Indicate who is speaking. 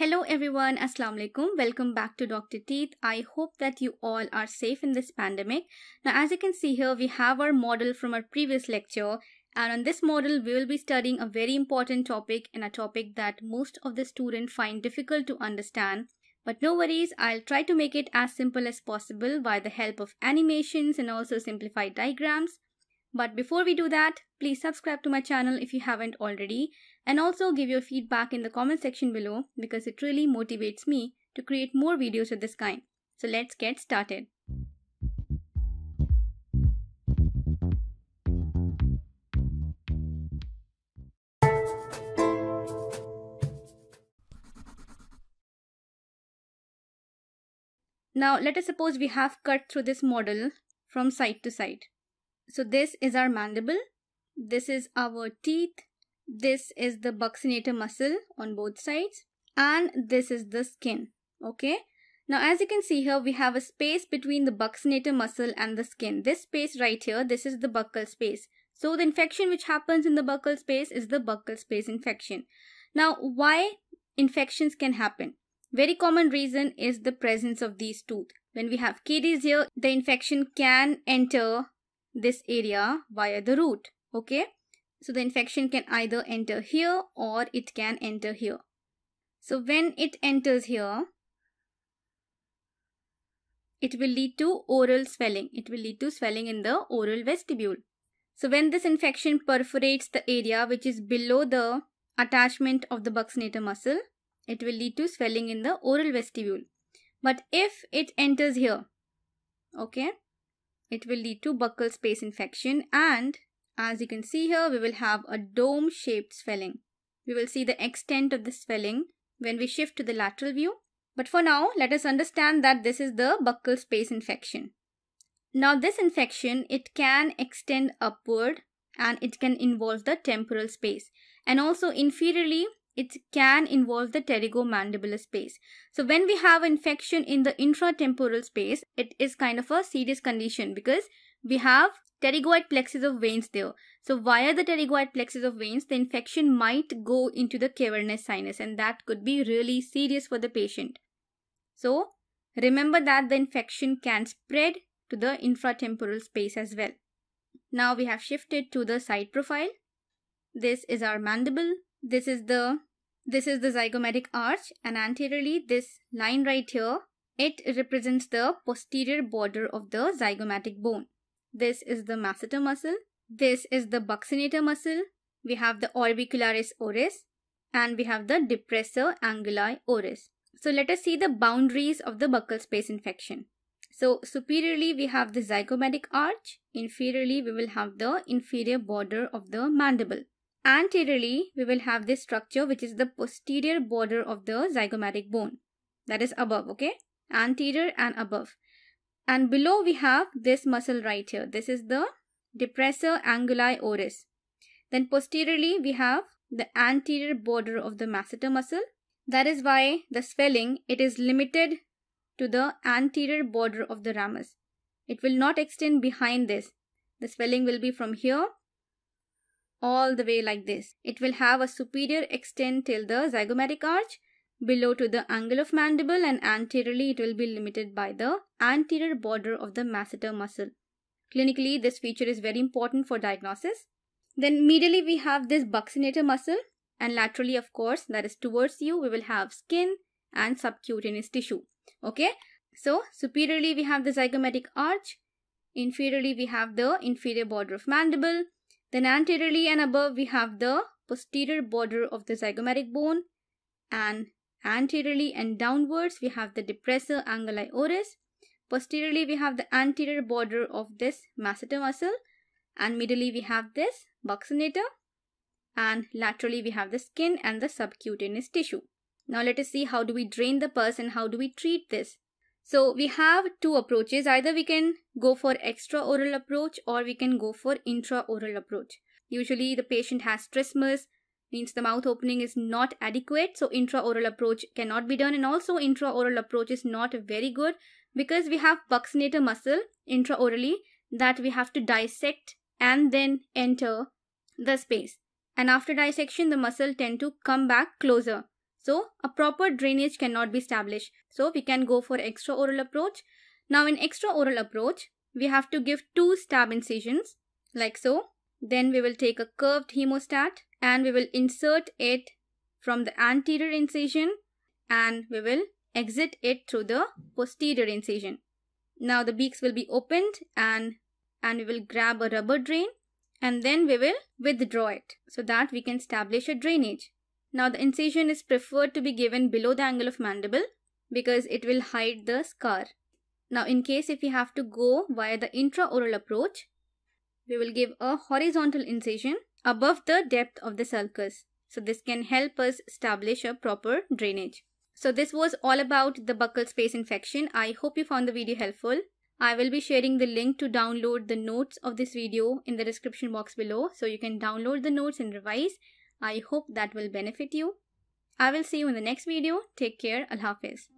Speaker 1: Hello everyone, Assalamualaikum. alaikum. Welcome back to Dr. Teeth. I hope that you all are safe in this pandemic. Now as you can see here, we have our model from our previous lecture and on this model, we will be studying a very important topic and a topic that most of the students find difficult to understand. But no worries, I'll try to make it as simple as possible by the help of animations and also simplified diagrams. But before we do that, please subscribe to my channel if you haven't already and also give your feedback in the comment section below because it really motivates me to create more videos of this kind. So let's get started. Now let us suppose we have cut through this model from side to side. So this is our mandible. This is our teeth. This is the buccinator muscle on both sides. And this is the skin. Okay. Now as you can see here, we have a space between the buccinator muscle and the skin. This space right here, this is the buccal space. So the infection which happens in the buccal space is the buccal space infection. Now why infections can happen? Very common reason is the presence of these tooth. When we have caries here, the infection can enter this area via the root okay so the infection can either enter here or it can enter here so when it enters here it will lead to oral swelling it will lead to swelling in the oral vestibule so when this infection perforates the area which is below the attachment of the buccinator muscle it will lead to swelling in the oral vestibule but if it enters here okay it will lead to buccal space infection and as you can see here, we will have a dome shaped swelling. We will see the extent of the swelling when we shift to the lateral view. But for now, let us understand that this is the buccal space infection. Now this infection, it can extend upward and it can involve the temporal space and also inferiorly it can involve the pterygomandibular space. So when we have infection in the intratemporal space, it is kind of a serious condition because we have pterygoid plexus of veins there. So via the pterygoid plexus of veins, the infection might go into the cavernous sinus and that could be really serious for the patient. So remember that the infection can spread to the infratemporal space as well. Now we have shifted to the side profile. This is our mandible this is the this is the zygomatic arch and anteriorly this line right here it represents the posterior border of the zygomatic bone. This is the masseter muscle. This is the buccinator muscle. We have the orbicularis oris and we have the depressor anguli oris. So let us see the boundaries of the buccal space infection. So superiorly we have the zygomatic arch. Inferiorly we will have the inferior border of the mandible. Anteriorly, we will have this structure which is the posterior border of the zygomatic bone. That is above, okay? Anterior and above. And below we have this muscle right here. This is the depressor anguli oris. Then posteriorly we have the anterior border of the masseter muscle. That is why the swelling, it is limited to the anterior border of the ramus. It will not extend behind this. The swelling will be from here all the way like this. It will have a superior extent till the zygomatic arch, below to the angle of mandible and anteriorly it will be limited by the anterior border of the masseter muscle. Clinically, this feature is very important for diagnosis. Then medially we have this buccinator muscle and laterally of course that is towards you we will have skin and subcutaneous tissue. Okay, so superiorly we have the zygomatic arch, inferiorly we have the inferior border of mandible then anteriorly and above, we have the posterior border of the zygomatic bone. And anteriorly and downwards, we have the depressor anguli oris. Posteriorly, we have the anterior border of this masseter muscle. And medially, we have this buccinator. And laterally, we have the skin and the subcutaneous tissue. Now, let us see how do we drain the pus and how do we treat this. So we have two approaches. Either we can go for extra oral approach or we can go for intra oral approach. Usually the patient has trismus, means the mouth opening is not adequate. So intra oral approach cannot be done. And also intra oral approach is not very good because we have buccinator muscle intra orally that we have to dissect and then enter the space. And after dissection, the muscle tend to come back closer. So a proper drainage cannot be established. So we can go for extraoral approach. Now in extraoral approach, we have to give two stab incisions like so. Then we will take a curved hemostat and we will insert it from the anterior incision and we will exit it through the posterior incision. Now the beaks will be opened and, and we will grab a rubber drain and then we will withdraw it so that we can establish a drainage. Now the incision is preferred to be given below the angle of mandible because it will hide the scar. Now in case if we have to go via the intraoral approach, we will give a horizontal incision above the depth of the sulcus. So this can help us establish a proper drainage. So this was all about the buccal space infection. I hope you found the video helpful. I will be sharing the link to download the notes of this video in the description box below so you can download the notes and revise. I hope that will benefit you. I will see you in the next video. Take care. Al Hafiz.